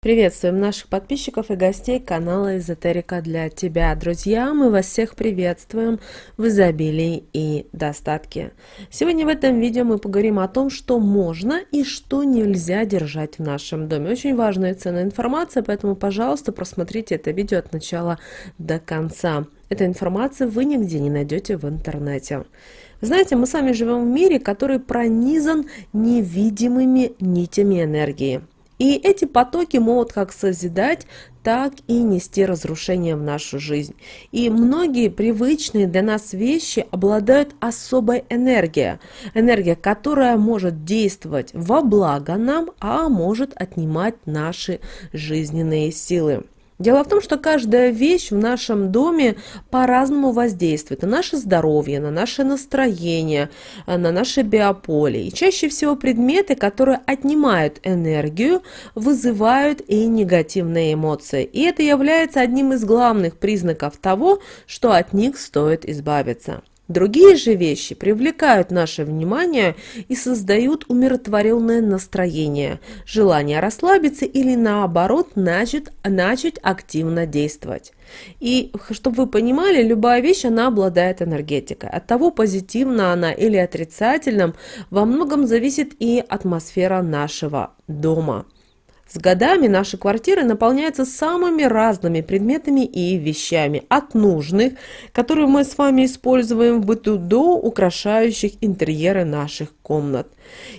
Приветствуем наших подписчиков и гостей канала «Эзотерика для тебя». Друзья, мы вас всех приветствуем в изобилии и достатке. Сегодня в этом видео мы поговорим о том, что можно и что нельзя держать в нашем доме. Очень важная и ценная информация, поэтому, пожалуйста, просмотрите это видео от начала до конца. Эта информация вы нигде не найдете в интернете. Знаете, мы сами живем в мире, который пронизан невидимыми нитями энергии – и эти потоки могут как созидать, так и нести разрушение в нашу жизнь. И многие привычные для нас вещи обладают особой энергией. Энергия, которая может действовать во благо нам, а может отнимать наши жизненные силы. Дело в том, что каждая вещь в нашем доме по-разному воздействует на наше здоровье, на наше настроение, э, на наше биополе. И чаще всего предметы, которые отнимают энергию, вызывают и негативные эмоции. И это является одним из главных признаков того, что от них стоит избавиться. Другие же вещи привлекают наше внимание и создают умиротворенное настроение, желание расслабиться или наоборот начать, начать активно действовать. И, чтобы вы понимали, любая вещь, она обладает энергетикой. От того, позитивна она или отрицательным, во многом зависит и атмосфера нашего дома. С годами наши квартиры наполняются самыми разными предметами и вещами, от нужных, которые мы с вами используем в быту, до украшающих интерьеры наших комнат.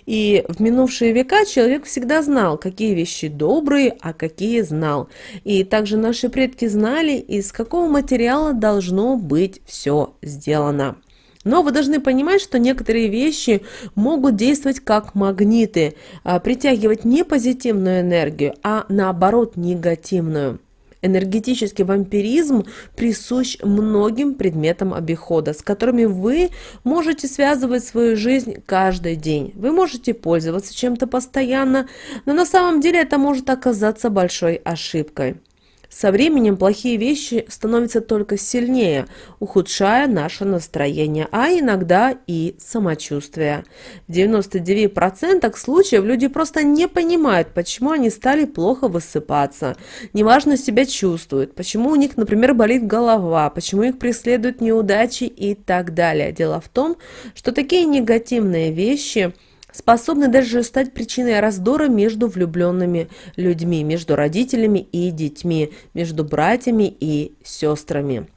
И в минувшие века человек всегда знал, какие вещи добрые, а какие знал. И также наши предки знали, из какого материала должно быть все сделано. Но вы должны понимать, что некоторые вещи могут действовать как магниты, а, притягивать не позитивную энергию, а наоборот негативную. Энергетический вампиризм присущ многим предметам обихода, с которыми вы можете связывать свою жизнь каждый день. Вы можете пользоваться чем-то постоянно, но на самом деле это может оказаться большой ошибкой. Со временем плохие вещи становятся только сильнее, ухудшая наше настроение, а иногда и самочувствие. В 99% случаев люди просто не понимают, почему они стали плохо высыпаться, неважно себя чувствуют, почему у них, например, болит голова, почему их преследуют неудачи и так далее. Дело в том, что такие негативные вещи – способны даже стать причиной раздора между влюбленными людьми, между родителями и детьми, между братьями и сестрами.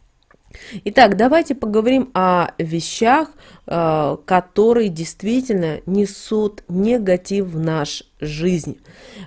Итак, давайте поговорим о вещах, э, которые действительно несут негатив в наш жизнь.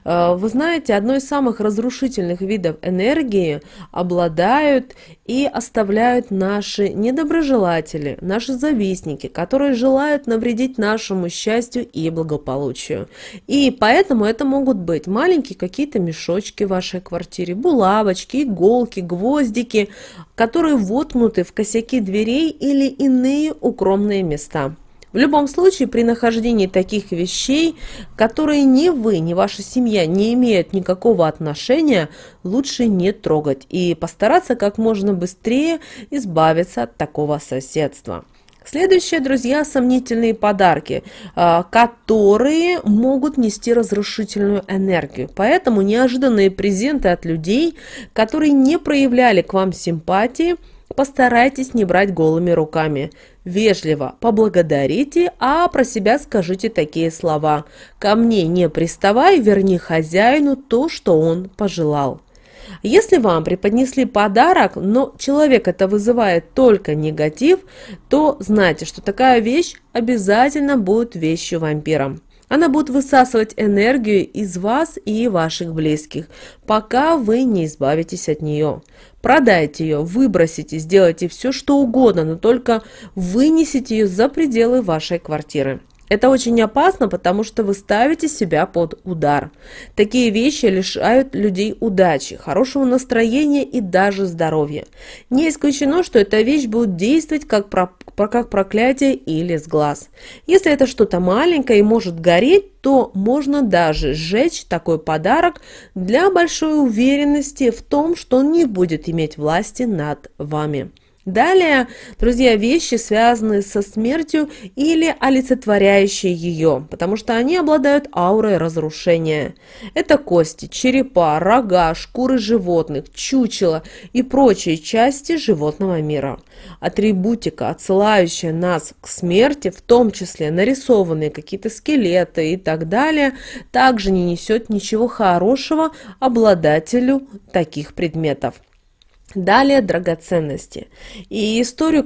Э, вы знаете, одной из самых разрушительных видов энергии обладают и оставляют наши недоброжелатели, наши завистники, которые желают навредить нашему счастью и благополучию. И поэтому это могут быть маленькие какие-то мешочки в вашей квартире, булавочки, иголки, гвоздики, которые воткнуты в косяки дверей или иные укромные места. В любом случае, при нахождении таких вещей, которые ни вы, ни ваша семья не имеют никакого отношения, лучше не трогать и постараться как можно быстрее избавиться от такого соседства. Следующие, друзья, сомнительные подарки, а, которые могут нести разрушительную энергию. Поэтому неожиданные презенты от людей, которые не проявляли к вам симпатии – Постарайтесь не брать голыми руками. Вежливо поблагодарите, а про себя скажите такие слова. «Ко мне не приставай, верни хозяину то, что он пожелал». Если вам преподнесли подарок, но человек это вызывает только негатив, то знайте, что такая вещь обязательно будет вещью вампиром. Она будет высасывать энергию из вас и ваших близких, пока вы не избавитесь от нее продайте ее, выбросите, сделайте все что угодно, но только вынесите ее за пределы вашей квартиры. Это очень опасно, потому что вы ставите себя под удар. Такие вещи лишают людей удачи, хорошего настроения и даже здоровья. Не исключено, что эта вещь будет действовать как, про, как проклятие или сглаз. Если это что-то маленькое и может гореть, то можно даже сжечь такой подарок для большой уверенности в том, что он не будет иметь власти над вами. Далее, друзья, вещи, связанные со смертью или олицетворяющие ее, потому что они обладают аурой разрушения. Это кости, черепа, рога, шкуры животных, чучело и прочие части животного мира. Атрибутика, отсылающая нас к смерти, в том числе нарисованные какие-то скелеты и так далее, также не несет ничего хорошего обладателю таких предметов. Далее драгоценности. И историю,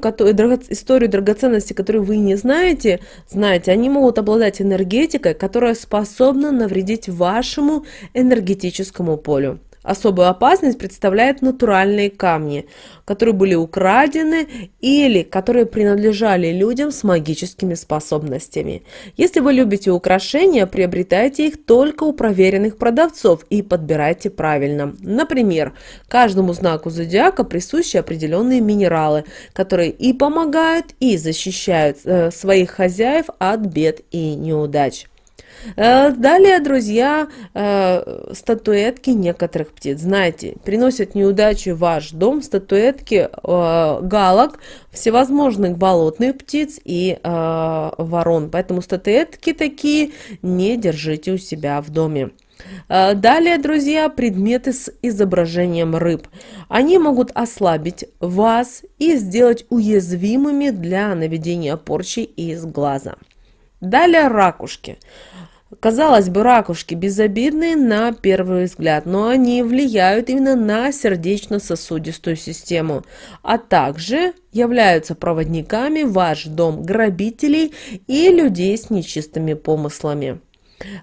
историю драгоценностей, которую вы не знаете, знаете, они могут обладать энергетикой, которая способна навредить вашему энергетическому полю. Особую опасность представляют натуральные камни, которые были украдены или которые принадлежали людям с магическими способностями. Если вы любите украшения, приобретайте их только у проверенных продавцов и подбирайте правильно. Например, каждому знаку зодиака присущи определенные минералы, которые и помогают, и защищают э, своих хозяев от бед и неудач. Э, далее, друзья, э, статуэтки некоторых птиц. Знаете, приносят неудачу ваш дом статуэтки э, галок, всевозможных болотных птиц и ворон. Поэтому статуэтки такие не держите у себя в доме. Далее, друзья, предметы с изображением рыб. Они могут ослабить вас и сделать уязвимыми для наведения порчи из глаза. Далее ракушки. Казалось бы, ракушки безобидные на первый взгляд, но они влияют именно на сердечно-сосудистую систему, а также являются проводниками в ваш дом грабителей и людей с нечистыми помыслами.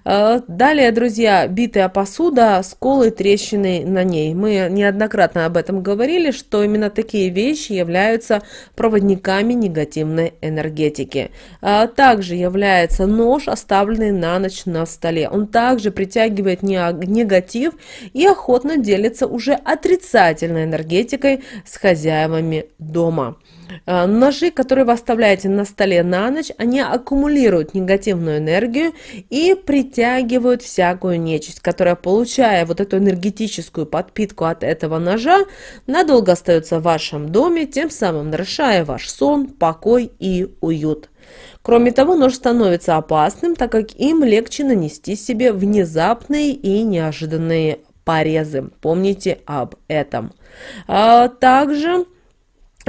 Э, далее, друзья, битая посуда, сколы, трещины на ней. Мы неоднократно об этом говорили, что именно такие вещи являются проводниками негативной энергетики. Э, также является нож, оставленный на ночь на столе. Он также притягивает негатив и охотно делится уже отрицательной энергетикой с хозяевами дома. Э, ножи, которые вы оставляете на столе на ночь, они аккумулируют негативную энергию и притягивают всякую нечисть, которая, получая вот эту энергетическую подпитку от этого ножа, надолго остается в вашем доме, тем самым нарушая ваш сон, покой и уют. Кроме того, нож становится опасным, так как им легче нанести себе внезапные и неожиданные порезы. Помните об этом. А также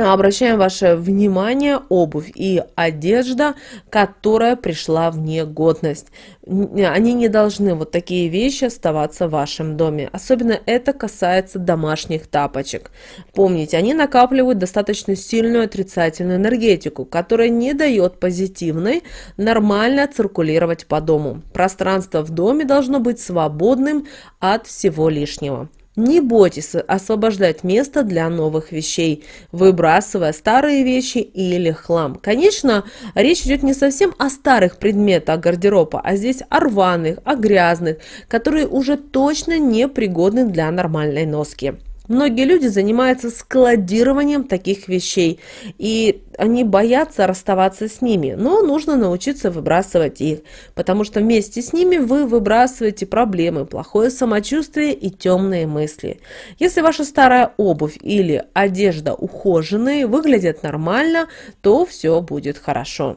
Обращаем ваше внимание, обувь и одежда, которая пришла в негодность. Они не должны, вот такие вещи, оставаться в вашем доме. Особенно это касается домашних тапочек. Помните, они накапливают достаточно сильную отрицательную энергетику, которая не дает позитивной нормально циркулировать по дому. Пространство в доме должно быть свободным от всего лишнего. Не бойтесь освобождать место для новых вещей, выбрасывая старые вещи или хлам. Конечно, речь идет не совсем о старых предметах гардероба, а здесь о рваных, о грязных, которые уже точно не пригодны для нормальной носки. Многие люди занимаются складированием таких вещей, и они боятся расставаться с ними, но нужно научиться выбрасывать их, потому что вместе с ними вы выбрасываете проблемы, плохое самочувствие и темные мысли. Если ваша старая обувь или одежда ухоженные, выглядят нормально, то все будет хорошо.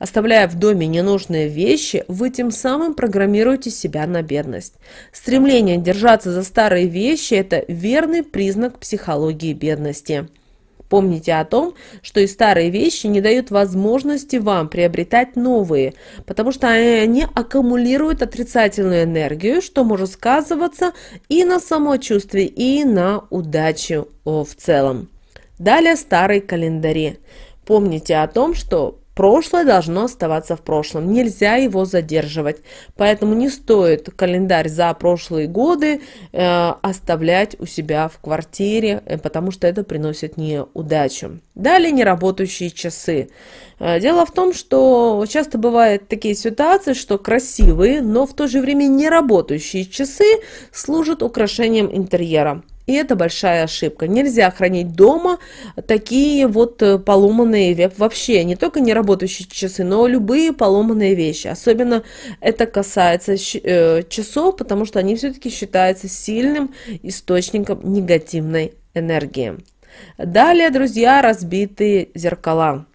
Оставляя в доме ненужные вещи, вы тем самым программируете себя на бедность. Стремление держаться за старые вещи – это верный признак психологии бедности. Помните о том, что и старые вещи не дают возможности вам приобретать новые, потому что они аккумулируют отрицательную энергию, что может сказываться и на самочувствии, и на удачу в целом. Далее старые календари. Помните о том, что Прошлое должно оставаться в прошлом, нельзя его задерживать. Поэтому не стоит календарь за прошлые годы э, оставлять у себя в квартире, э, потому что это приносит неудачу. Далее неработающие часы. Э, дело в том, что часто бывают такие ситуации, что красивые, но в то же время не работающие часы служат украшением интерьера. И это большая ошибка. Нельзя хранить дома такие вот э, поломанные вообще, не только не работающие часы, но любые поломанные вещи. Особенно это касается э, часов, потому что они все-таки считаются сильным источником негативной энергии. Далее, друзья, разбитые зеркала.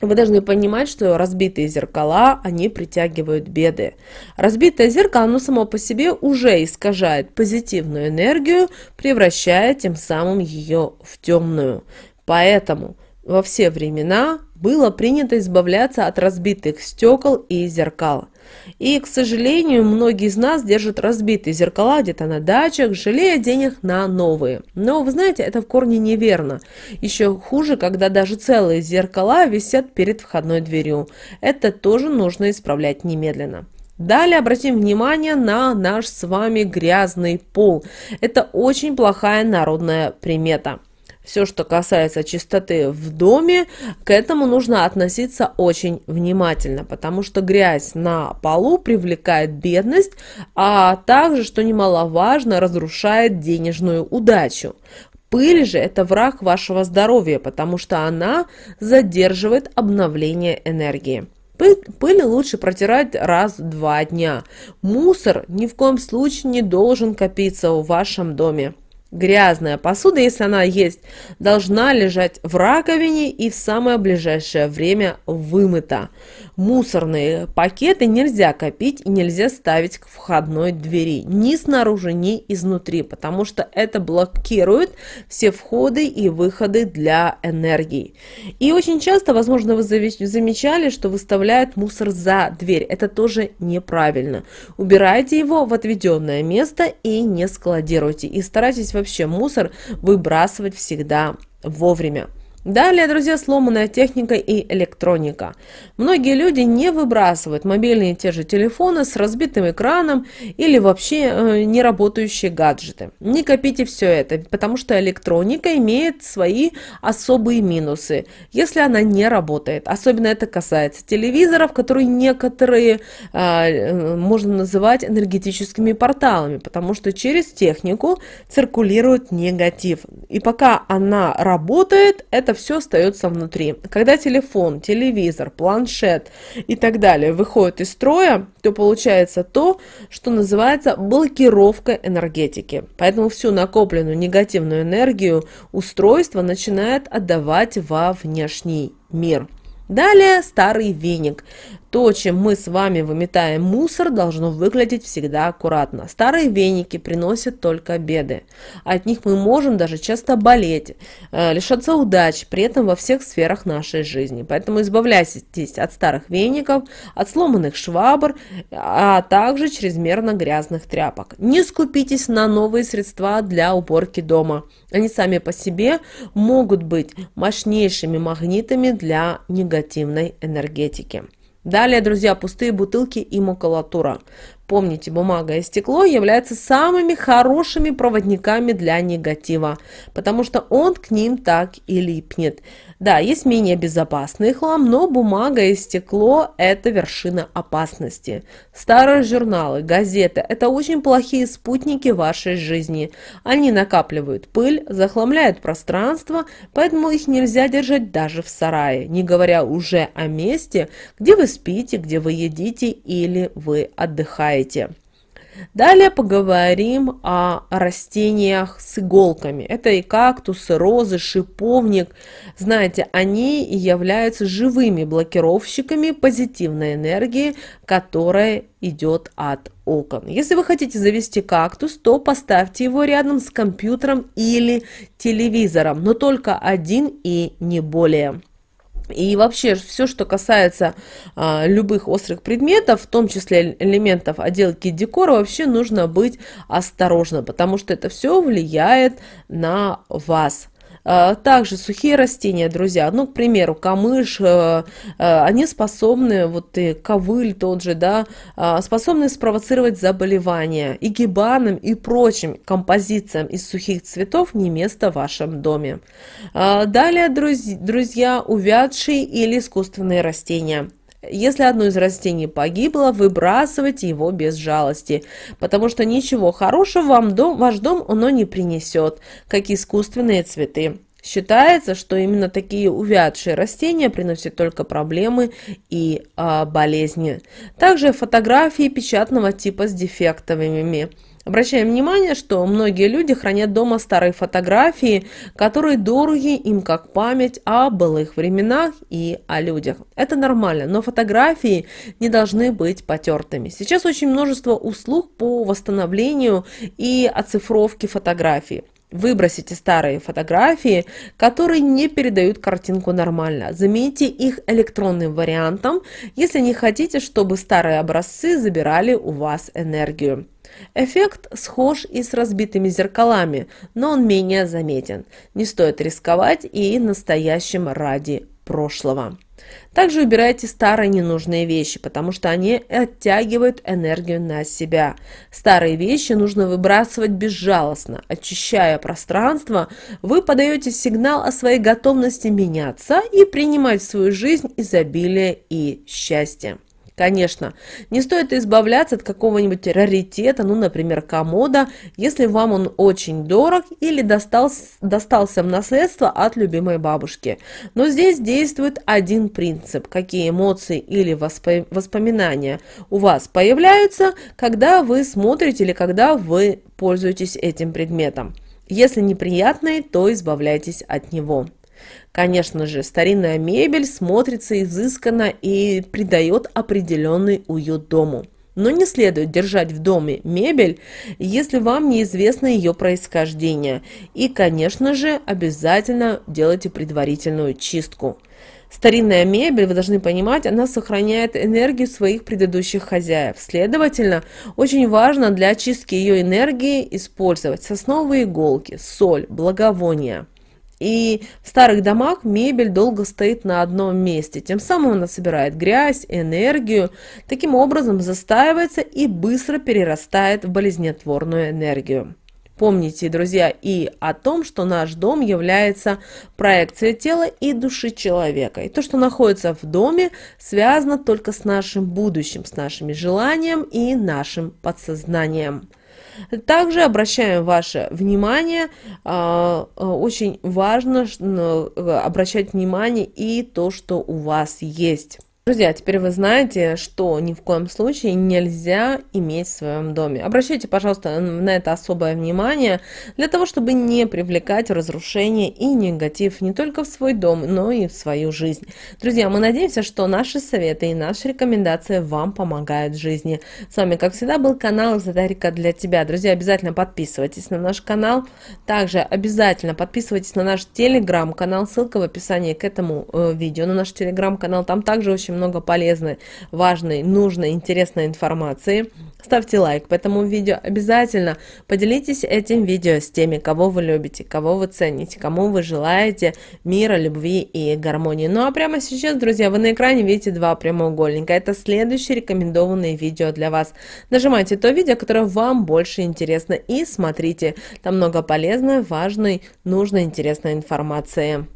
Вы должны понимать, что разбитые зеркала, они притягивают беды. Разбитое зеркало, оно само по себе уже искажает позитивную энергию, превращая тем самым ее в темную. Поэтому во все времена было принято избавляться от разбитых стекол и зеркал – и, к сожалению, многие из нас держат разбитые зеркала где-то на дачах, жалея денег на новые. Но, вы знаете, это в корне неверно. Еще хуже, когда даже целые зеркала висят перед входной дверью. Это тоже нужно исправлять немедленно. Далее обратим внимание на наш с вами грязный пол. Это очень плохая народная примета все, что касается чистоты в доме, к этому нужно относиться очень внимательно, потому что грязь на полу привлекает бедность, а также, что немаловажно, разрушает денежную удачу. Пыль же – это враг вашего здоровья, потому что она задерживает обновление энергии. Пыль, лучше протирать раз в два дня. Мусор ни в коем случае не должен копиться в вашем доме. Грязная посуда, если она есть, должна лежать в раковине и в самое ближайшее время вымыта мусорные пакеты нельзя копить и нельзя ставить к входной двери ни снаружи, ни изнутри, потому что это блокирует все входы и выходы для энергии. И очень часто, возможно, вы замечали, что выставляют мусор за дверь. Это тоже неправильно. Убирайте его в отведенное место и не складируйте. И старайтесь вообще мусор выбрасывать всегда вовремя. Далее, друзья, сломанная техника и электроника. Многие люди не выбрасывают мобильные те же телефоны с разбитым экраном или вообще э, не работающие гаджеты. Не копите все это, потому что электроника имеет свои особые минусы, если она не работает. Особенно это касается телевизоров, которые некоторые а, э, можно называть энергетическими порталами, потому что через технику циркулирует негатив. И пока она работает, это это все остается внутри. Когда телефон, телевизор, планшет и так далее выходят из строя, то получается то, что называется блокировка энергетики. Поэтому всю накопленную негативную энергию устройство начинает отдавать во внешний мир. Далее старый веник. То, чем мы с вами выметаем мусор, должно выглядеть всегда аккуратно. Старые веники приносят только беды. От них мы можем даже часто болеть, э, лишаться удачи, при этом во всех сферах нашей жизни. Поэтому избавляйтесь от старых веников, от сломанных швабр, а также чрезмерно грязных тряпок. Не скупитесь на новые средства для уборки дома. Они сами по себе могут быть мощнейшими магнитами для негативной энергетики. Далее, друзья, пустые бутылки и макулатура. Помните, бумага и стекло являются самыми хорошими проводниками для негатива, потому что он к ним так и липнет. Да, есть менее безопасный хлам, но бумага и стекло – это вершина опасности. Старые журналы, газеты – это очень плохие спутники вашей жизни. Они накапливают пыль, захламляют пространство, поэтому их нельзя держать даже в сарае, не говоря уже о месте, где вы спите, где вы едите или вы отдыхаете сайте. Далее поговорим о растениях с иголками. Это и кактусы, розы, шиповник. Знаете, они и являются живыми блокировщиками позитивной энергии, которая идет от окон. Если вы хотите завести кактус, то поставьте его рядом с компьютером или телевизором, но только один и не более. И вообще все, что касается а, любых острых предметов, в том числе элементов отделки декора, вообще нужно быть осторожным, потому что это все влияет на вас. А, также сухие растения, друзья, ну, к примеру, камыш, э, э, они способны, вот и ковыль тот же, да, а, способны спровоцировать заболевания. И гибаном, и прочим композициям из сухих цветов не место в вашем доме. А, далее, друзья, увядшие или искусственные растения. Если одно из растений погибло, выбрасывайте его без жалости, потому что ничего хорошего вам дом, ваш дом оно не принесет, как искусственные цветы. Считается, что именно такие увядшие растения приносят только проблемы и э, болезни. Также фотографии печатного типа с дефектовыми Обращаем внимание, что многие люди хранят дома старые фотографии, которые дороги им как память о былых временах и о людях. Это нормально, но фотографии не должны быть потертыми. Сейчас очень множество услуг по восстановлению и оцифровке фотографий. Выбросите старые фотографии, которые не передают картинку нормально. Замените их электронным вариантом, если не хотите, чтобы старые образцы забирали у вас энергию. Эффект схож и с разбитыми зеркалами, но он менее заметен. Не стоит рисковать и настоящим ради прошлого. Также убирайте старые ненужные вещи, потому что они оттягивают энергию на себя. Старые вещи нужно выбрасывать безжалостно. Очищая пространство, вы подаете сигнал о своей готовности меняться и принимать в свою жизнь изобилие и счастье. Конечно, не стоит избавляться от какого-нибудь раритета, ну, например, комода, если вам он очень дорог или достался, достался в наследство от любимой бабушки. Но здесь действует один принцип. Какие эмоции или воспоминания у вас появляются, когда вы смотрите или когда вы пользуетесь этим предметом. Если неприятные, то избавляйтесь от него. Конечно же, старинная мебель смотрится изысканно и придает определенный уют дому. Но не следует держать в доме мебель, если вам неизвестно ее происхождение. И, конечно же, обязательно делайте предварительную чистку. Старинная мебель, вы должны понимать, она сохраняет энергию своих предыдущих хозяев. Следовательно, очень важно для очистки ее энергии использовать сосновые иголки, соль, благовония. И в старых домах мебель долго стоит на одном месте, тем самым она собирает грязь, энергию, таким образом застаивается и быстро перерастает в болезнетворную энергию. Помните, друзья, и о том, что наш дом является проекцией тела и души человека. И то, что находится в доме, связано только с нашим будущим, с нашими желаниями и нашим подсознанием. Также обращаем ваше внимание, а, а, очень важно ну, э, обращать внимание и то, что у вас есть. Друзья, теперь вы знаете, что ни в коем случае нельзя иметь в своем доме. Обращайте, пожалуйста, на это особое внимание для того, чтобы не привлекать разрушение и негатив не только в свой дом, но и в свою жизнь. Друзья, мы надеемся, что наши советы и наши рекомендации вам помогают в жизни. С вами, как всегда, был канал «Эзотерика для тебя». Друзья, обязательно подписывайтесь на наш канал. Также обязательно подписывайтесь на наш телеграм-канал. Ссылка в описании к этому э, видео на наш телеграм-канал. Там также очень много полезной, важной, нужной, интересной информации. Ставьте лайк по этому видео. Обязательно поделитесь этим видео с теми, кого вы любите, кого вы цените, кому вы желаете мира, любви и гармонии. Ну а прямо сейчас, друзья, вы на экране видите два прямоугольника. Это следующее рекомендованное видео для вас. Нажимайте то видео, которое вам больше интересно и смотрите. Там много полезной, важной, нужной, интересной информации.